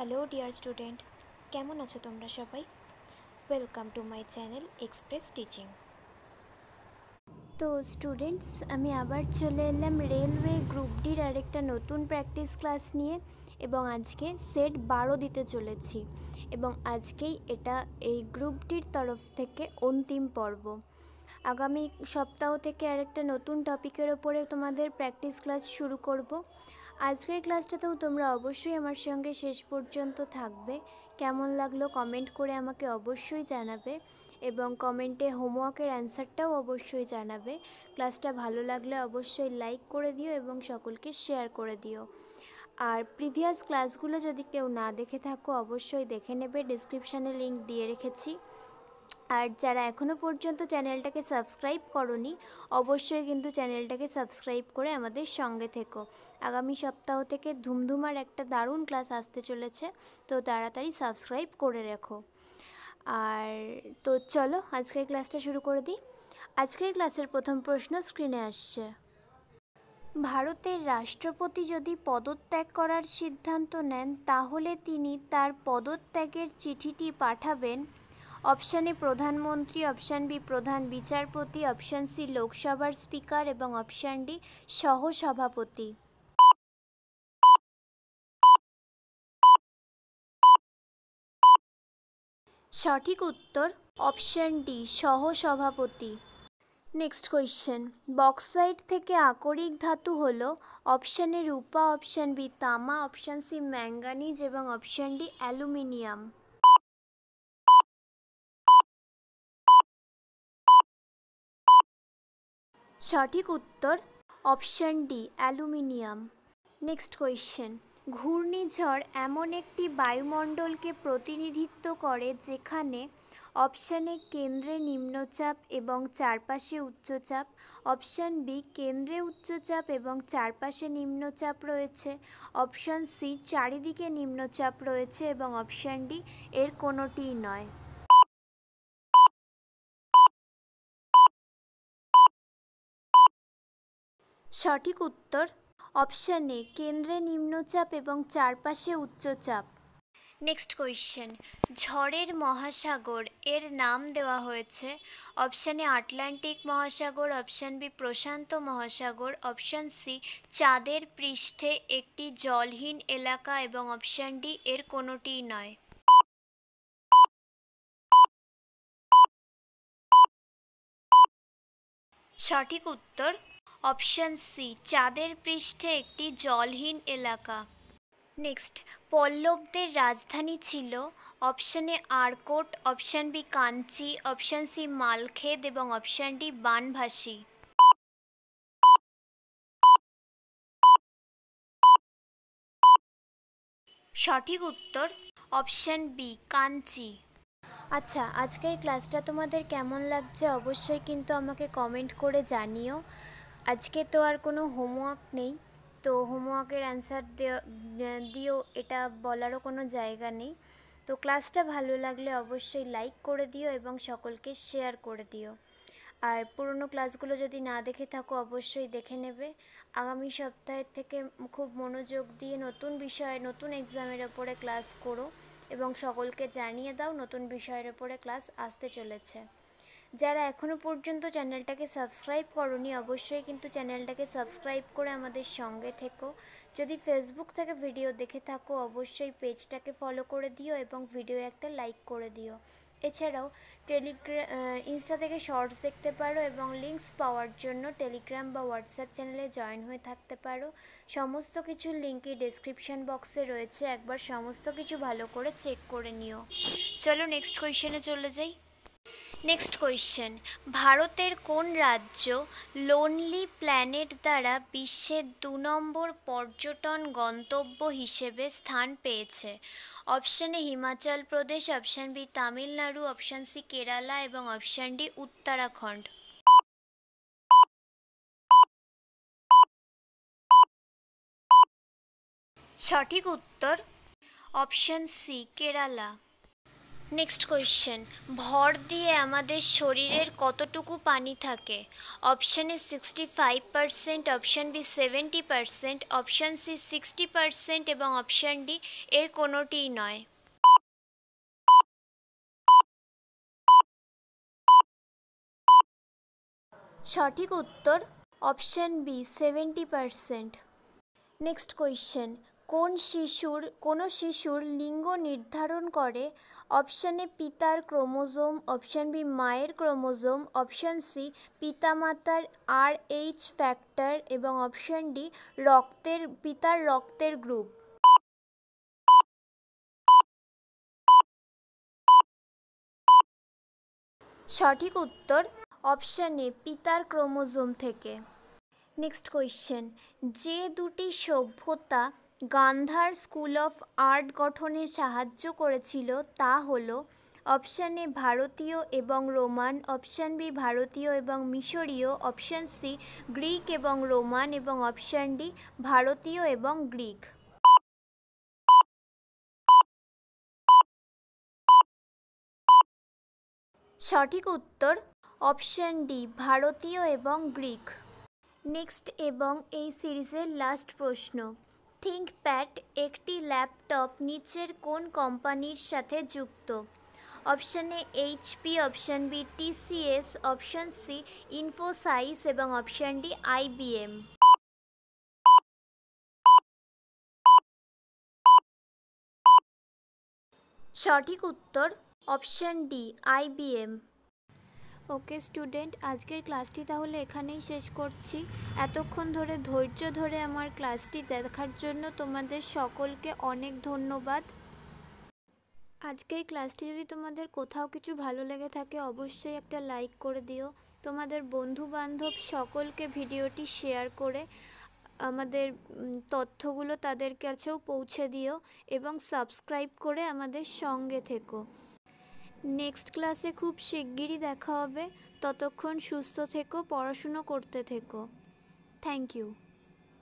hello dear student কেমন আছো তোমরা সবাই welcome to my channel express teaching তো স্টুডেন্টস আমি আবার চলে এলাম রেলওয়ে গ্রুপ ডির আরেকটা নতুন প্র্যাকটিস ক্লাস নিয়ে এবং আজকে সেট বারো দিতে চলেছি এবং আজকেই এটা এই গ্রুপ ডির তরফ থেকে অন্তিম পর্ব আগামী সপ্তাহ থেকে আরেকটা নতুন টপিকের ওপরে তোমাদের প্র্যাকটিস ক্লাস শুরু করব আজকের ক্লাসটাতেও তোমরা অবশ্যই আমার সঙ্গে শেষ পর্যন্ত থাকবে কেমন লাগলো কমেন্ট করে আমাকে অবশ্যই জানাবে এবং কমেন্টে হোমওয়ার্কের অ্যান্সারটাও অবশ্যই জানাবে ক্লাসটা ভালো লাগলে অবশ্যই লাইক করে দিও এবং সকলকে শেয়ার করে দিও আর প্রিভিয়াস ক্লাসগুলো যদি কেউ না দেখে থাকো অবশ্যই দেখে নেবে ডিসক্রিপশানে লিঙ্ক দিয়ে রেখেছি আর যারা এখনও পর্যন্ত চ্যানেলটাকে সাবস্ক্রাইব করনি অবশ্যই কিন্তু চ্যানেলটাকে সাবস্ক্রাইব করে আমাদের সঙ্গে থেকো আগামী সপ্তাহ থেকে ধুমধুমার একটা দারুণ ক্লাস আসতে চলেছে তো তাড়াতাড়ি সাবস্ক্রাইব করে রেখো আর তো চলো আজকের ক্লাসটা শুরু করে দিই আজকের ক্লাসের প্রথম প্রশ্ন স্ক্রিনে আসছে ভারতের রাষ্ট্রপতি যদি পদত্যাগ করার সিদ্ধান্ত নেন তাহলে তিনি তার পদত্যাগের চিঠিটি পাঠাবেন অপশান এ প্রধানমন্ত্রী অপশান বি প্রধান বিচারপতি অপশান সি লোকসভার স্পিকার এবং অপশান ডি সহসভাপতি সঠিক উত্তর অপশান ডি সহসভাপতি নেক্সট কোয়েশ্চেন বক্সাইট থেকে আকরিক ধাতু হল অপশানে রূপা অপশান বি তামা অপশান সি ম্যাঙ্গানিজ এবং অপশান ডি অ্যালুমিনিয়াম সঠিক উত্তর option D aluminium next question ঘূর্ণিঝড় এমন একটি বায়ুমণ্ডলকে প্রতিনিধিত্ব করে যেখানে অপশানে কেন্দ্রে নিম্নচাপ এবং চারপাশে উচ্চচাপ অপশান বি কেন্দ্রে উচ্চচাপ এবং চারপাশে নিম্নচাপ রয়েছে অপশান সি চারিদিকে নিম্নচাপ রয়েছে এবং অপশান ডি এর কোনোটিই নয় সঠিক উত্তর অপশন এ কেন্দ্রে নিম্নচাপ এবং চারপাশে উচ্চচাপ নেক্সট কোয়েশ্চেন ঝড়ের মহাসাগর এর নাম দেওয়া হয়েছে অপশানে আটলান্টিক মহাসাগর অপশান বি প্রশান্ত মহাসাগর অপশান সি চাঁদের পৃষ্ঠে একটি জলহীন এলাকা এবং অপশান ডি এর কোনোটিই নয় সঠিক উত্তর অপশান সি চাঁদের পৃষ্ঠে একটি জলহীন এলাকা নেক্সট পল্লবদের রাজধানী ছিল option A Arcot option B Kanchi option C Malkhed এবং অপশান ডি বানভাসি সঠিক উত্তর অপশান বি কাঞ্চি আচ্ছা আজকের ক্লাসটা তোমাদের কেমন লাগছে অবশ্যই কিন্তু আমাকে কমেন্ট করে জানিও আজকে তো আর কোনো হোমওয়ার্ক নেই তো হোমওয়ার্কের অ্যান্সার দিও এটা বলারও কোনো জায়গা নেই তো ক্লাসটা ভালো লাগলে অবশ্যই লাইক করে দিও এবং সকলকে শেয়ার করে দিও আর পুরনো ক্লাসগুলো যদি না দেখে থাকো অবশ্যই দেখে নেবে আগামী সপ্তাহের থেকে খুব মনোযোগ দিয়ে নতুন বিষয়ে নতুন এক্সামের ওপরে ক্লাস করো এবং সকলকে জানিয়ে দাও নতুন বিষয়ের ওপরে ক্লাস আসতে চলেছে যারা এখনও পর্যন্ত চ্যানেলটাকে সাবস্ক্রাইব করনি অবশ্যই কিন্তু চ্যানেলটাকে সাবস্ক্রাইব করে আমাদের সঙ্গে থেকো যদি ফেসবুক থেকে ভিডিও দেখে থাকো অবশ্যই পেজটাকে ফলো করে দিও এবং ভিডিও একটা লাইক করে দিও এছাড়াও টেলিগ্রা ইনস্টা থেকে শর্টস দেখতে পারো এবং লিঙ্কস পাওয়ার জন্য টেলিগ্রাম বা হোয়াটসঅ্যাপ চ্যানেলে জয়েন হয়ে থাকতে পারো সমস্ত কিছু লিঙ্কই ডিসক্রিপশান বক্সে রয়েছে একবার সমস্ত কিছু ভালো করে চেক করে নিও চলো নেক্সট কোয়েশনে চলে যাই নেক্সট কোয়েশ্চেন ভারতের কোন রাজ্য লোনলি প্ল্যানেট দ্বারা বিশ্বের দু নম্বর পর্যটন গন্তব্য হিসেবে স্থান পেয়েছে option A Himachal Pradesh option B Tamil Nadu option C Kerala এবং অপশান ডি উত্তরাখণ্ড সঠিক উত্তর option C Kerala next question ভর দিয়ে আমাদের শরীরের কতটুকু পানি থাকে option A sixty five percent option B seventy percent option C sixty percent এবং অপশান ডি এর কোনোটিই নয় সঠিক উত্তর option B seventy percent next question কোন শিশুর কোন শিশুর লিঙ্গ নির্ধারণ করে অপশানে এ পিতার ক্রোমোজোম অপশান বি মায়ের ক্রোমোজোম অপশান সি পিতামাতার আর এইচ ফ্যাক্টর এবং অপশান ডি রক্তের পিতার রক্তের গ্রুপ সঠিক উত্তর অপশানে এ পিতার ক্রোমোজোম থেকে নেক্সট কোয়েশ্চেন যে দুটি সভ্যতা গান্ধার স্কুল অফ আর্ট গঠনে সাহায্য করেছিল তা হল অপশান এ ভারতীয় এবং রোমান অপশান বি ভারতীয় এবং মিশরীয় অপশান সি গ্রিক এবং রোমান এবং অপশান ডি ভারতীয় এবং গ্রিক সঠিক উত্তর অপশান ডি ভারতীয় এবং গ্রিক নেক্সট এবং এই সিরিজের লাস্ট প্রশ্ন থিঙ্কপ্যাড একটি ল্যাপটপ নিচের কোন কোম্পানির সাথে যুক্ত option A HP option B TCS option C Infosys এবং অপশান ডি আইবিএম সঠিক উত্তর option D IBM okay student আজকের ক্লাসটি তাহলে এখানেই শেষ করছি এতক্ষণ ধরে ধৈর্য ধরে আমার ক্লাসটি দেখার জন্য তোমাদের সকলকে অনেক ধন্যবাদ আজকের ক্লাসটি যদি তোমাদের কোথাও কিছু ভালো লেগে থাকে অবশ্যই একটা লাইক করে দিও তোমাদের বন্ধু বান্ধব সকলকে ভিডিওটি শেয়ার করে আমাদের তথ্যগুলো তাদের কাছেও পৌঁছে দিও এবং সাবস্ক্রাইব করে আমাদের সঙ্গে থেকো নেক্সট ক্লাসে খুব শিগগিরই দেখা হবে ততক্ষণ সুস্থ থেকো পড়াশুনো করতে থেকো থ্যাংক ইউ